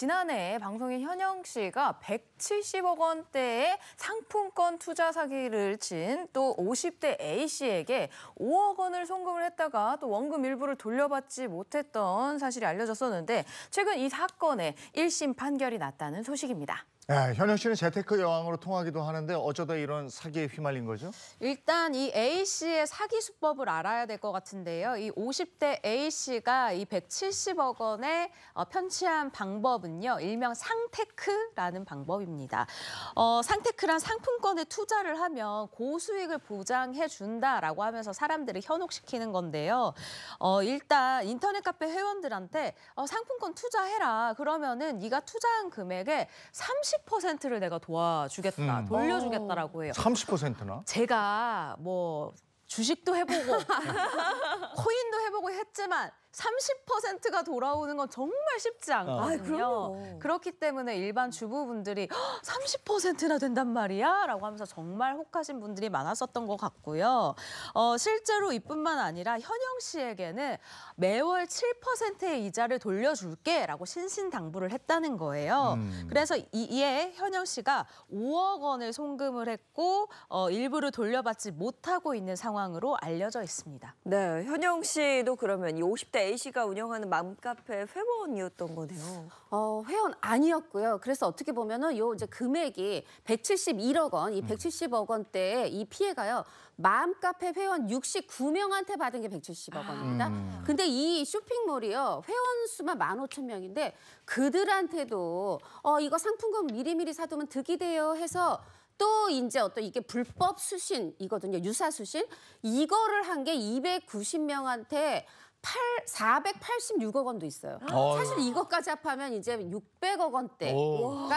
지난해 방송인 현영 씨가 170억 원대의 상품권 투자 사기를 친 또 50대 A 씨에게 5억 원을 송금을 했다가 또 원금 일부를 돌려받지 못했던 사실이 알려졌었는데 최근 이 사건에 1심 판결이 났다는 소식입니다. 네, 현영 씨는 재테크 여왕으로 통하기도 하는데 어쩌다 이런 사기에 휘말린 거죠? 일단 이 A 씨의 사기 수법을 알아야 될 것 같은데요. 이 50대 A 씨가 이 170억 원에 어, 편취한 방법은요. 일명 상테크라는 방법입니다. 어, 상테크란 상품권에 투자를 하면 고수익을 보장해 준다라고 하면서 사람들을 현혹시키는 건데요. 어, 일단 인터넷 카페 회원들한테 어, 상품권 투자해라. 그러면은 네가 투자한 금액에30 30%를 내가 도와주겠다, 음. 돌려주겠다라고 해요. 30%나? 제가 뭐 주식도 해보고 코인도 해보고 했지만 30%가 돌아오는 건 정말 쉽지 아, 않거든요. 어. 그렇기 때문에 일반 주부분들이 30%나 된단 말이야? 라고 하면서 정말 혹하신 분들이 많았었던 것 같고요. 어, 실제로 이뿐만 아니라 현영 씨에게는 매월 7%의 이자를 돌려줄게 라고 신신당부를 했다는 거예요. 음. 그래서 이에 현영 씨가 5억 원을 송금을 했고 어, 일부를 돌려받지 못하고 있는 상황으로 알려져 있습니다. 네, 현영 씨도 그러면 이 50대 그때 A 씨가 운영하는 맘카페 회원이었던 거네요. 어, 회원 아니었고요. 그래서 어떻게 보면은 요 이제 금액이 171억 원, 이 170억 음. 원대의 이 피해가요. 맘카페 회원 69명한테 받은 게 170억 아. 원입니다. 음. 근데 이 쇼핑몰이요. 회원 수만 15,000명인데 그들한테도 어, 이거 상품권 미리미리 사두면 득이 돼요 해서 또 이제 어떤 이게 불법 수신이거든요. 유사 수신. 이거를 한 게 290명한테 8, 486억 원도 있어요. 어 사실 이것까지 합하면 이제 600억 원대가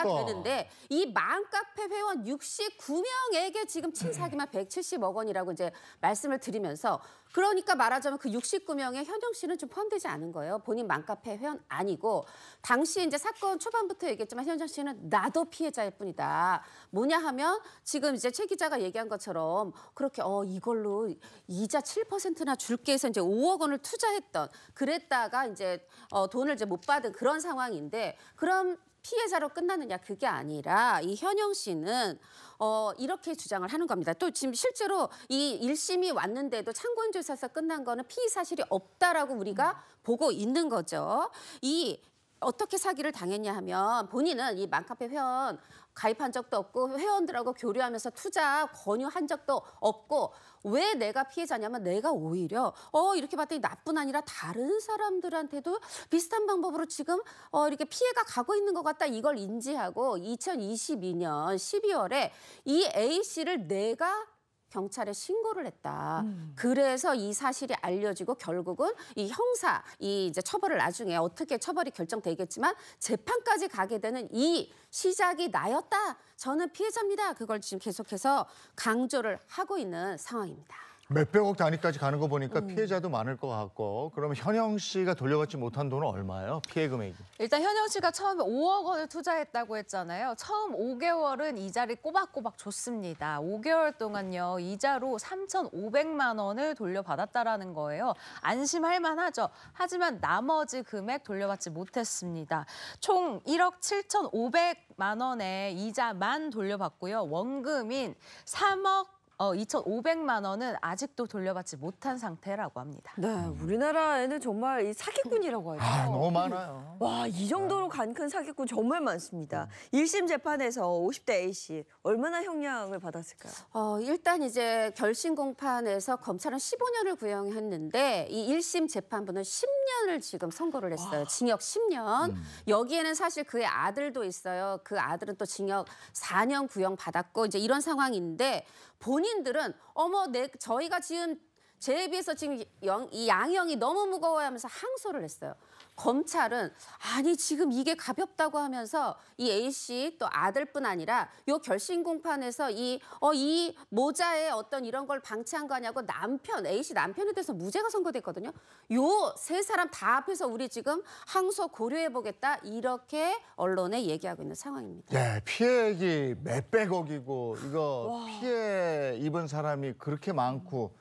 크 되는데 이 맘카페 회원 69명에게 지금 친사기만 170억 원이라고 이제 말씀을 드리면서 그러니까 말하자면 그6 9명의 현영 씨는 좀 포함되지 않은 거예요. 본인 맘카페 회원 아니고 당시 이제 사건 초반부터 얘기했지만 현정 씨는 나도 피해자일 뿐이다. 뭐냐 하면 지금 이제 최 기자가 얘기한 것처럼 그렇게 어 이걸로 이자 7%나 줄게 해서 이제 5억 원을 투자 했던 그랬다가 이제 어, 돈을 이제 못 받은 그런 상황인데 그럼 피해자로 끝나느냐 그게 아니라 이 현영 씨는 어 이렇게 주장을 하는 겁니다. 또 지금 실제로 이 1심이 왔는데도 참고인 조사에서 끝난 거는 피의 사실이 없다라고 우리가 음. 보고 있는 거죠. 이 어떻게 사기를 당했냐 하면 본인은 이 만카페 회원 가입한 적도 없고 회원들하고 교류하면서 투자 권유한 적도 없고 왜 내가 피해자냐면 내가 오히려 어 이렇게 봤더니 나뿐 아니라 다른 사람들한테도 비슷한 방법으로 지금 어 이렇게 피해가 가고 있는 것 같다 이걸 인지하고 2022년 12월에 이 A 씨를 내가 경찰에 신고를 했다. 음. 그래서 이 사실이 알려지고 결국은 이 형사 이 이제 처벌을 나중에 어떻게 처벌이 결정되겠지만 재판까지 가게 되는 이 시작이 나였다. 저는 피해자입니다. 그걸 지금 계속해서 강조를 하고 있는 상황입니다. 몇백억 단위까지 가는 거 보니까 음. 피해자도 많을 것 같고 그러면 현영 씨가 돌려받지 못한 돈은 얼마예요? 피해 금액이? 일단 현영 씨가 처음에 5억 원을 투자했다고 했잖아요. 처음 5개월은 이자를 꼬박꼬박 줬습니다. 5개월 동안요. 이자로 3,500만 원을 돌려받았다라는 거예요. 안심할 만하죠. 하지만 나머지 금액 돌려받지 못했습니다. 총 1억 7,500만 원의 이자만 돌려받고요. 원금인 3억 어, 2,500만 원은 아직도 돌려받지 못한 상태라고 합니다. 네, 우리나라에는 정말 이 사기꾼이라고 하죠. 아, 너무 많아요. 와, 이 정도로 간 큰 사기꾼 정말 많습니다. 네. 일심 재판에서 50대 A씨 얼마나 형량을 받았을까요? 어, 일단 이제 결심 공판에서 검찰은 15년을 구형했는데 이 1심 재판부는 10년 10년을 지금 선고를 했어요. 징역 10년. 음. 여기에는 사실 그의 아들도 있어요. 그 아들은 또 징역 4년 구형 받았고 이제 이런 상황인데 본인들은 어머 내 저희가 지은 제에 비해서 지금 영, 이 양형이 너무 무거워요 하면서 항소를 했어요. 검찰은 아니 지금 이게 가볍다고 하면서 이 A씨 또 아들뿐 아니라 요 결심 공판에서 이, 어, 이 모자에 어떤 이런 걸 방치한 거냐고 남편 A씨 남편에 대해서 무죄가 선고됐거든요. 요 세 사람 다 앞에서 우리 지금 항소 고려해보겠다 이렇게 언론에 얘기하고 있는 상황입니다. 예, 피해액이 몇백억이고 이거 와. 피해 입은 사람이 그렇게 많고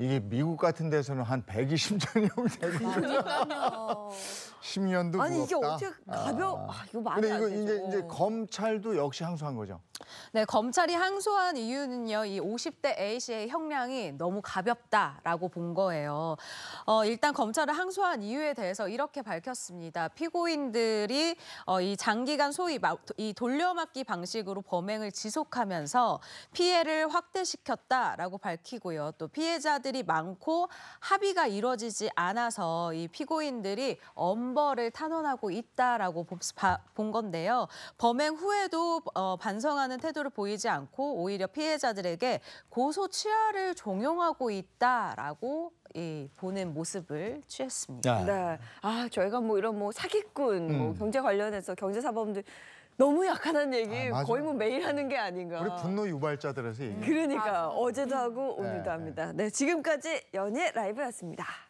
이게 미국 같은 데서는 한 120년이면 되거든요. 10년도 아니 이게 무겁다. 어떻게 가벼? 아. 아, 이거 말이 근데 이거 되죠. 이제 이제 검찰도 역시 항소한 거죠. 네, 검찰이 항소한 이유는요, 이 50대 A 씨의 형량이 너무 가볍다라고 본 거예요. 어, 일단 검찰은 항소한 이유에 대해서 이렇게 밝혔습니다. 피고인들이 어, 이 장기간 소위 마, 이 돌려막기 방식으로 범행을 지속하면서 피해를 확대시켰다라고 밝히고요. 또 피해자들 문제들이 많고 합의가 이루어지지 않아서 이 피고인들이 엄벌을 탄원하고 있다라고 본 건데요. 범행 후에도 어, 반성하는 태도를 보이지 않고 오히려 피해자들에게 고소 취하를 종용하고 있다라고 이 보는 모습을 취했습니다. 네. 네. 아, 저희가 뭐 이런 뭐 사기꾼, 뭐 음. 뭐 경제 관련해서 경제 사범들 너무 약한한 얘기 아, 거의 뭐 매일 하는 게 아닌가. 우리 분노 유발자들에서 얘기. 그러니까 어제도 하고 오늘도 네, 네, 합니다. 네, 지금까지 연예 라이브였습니다.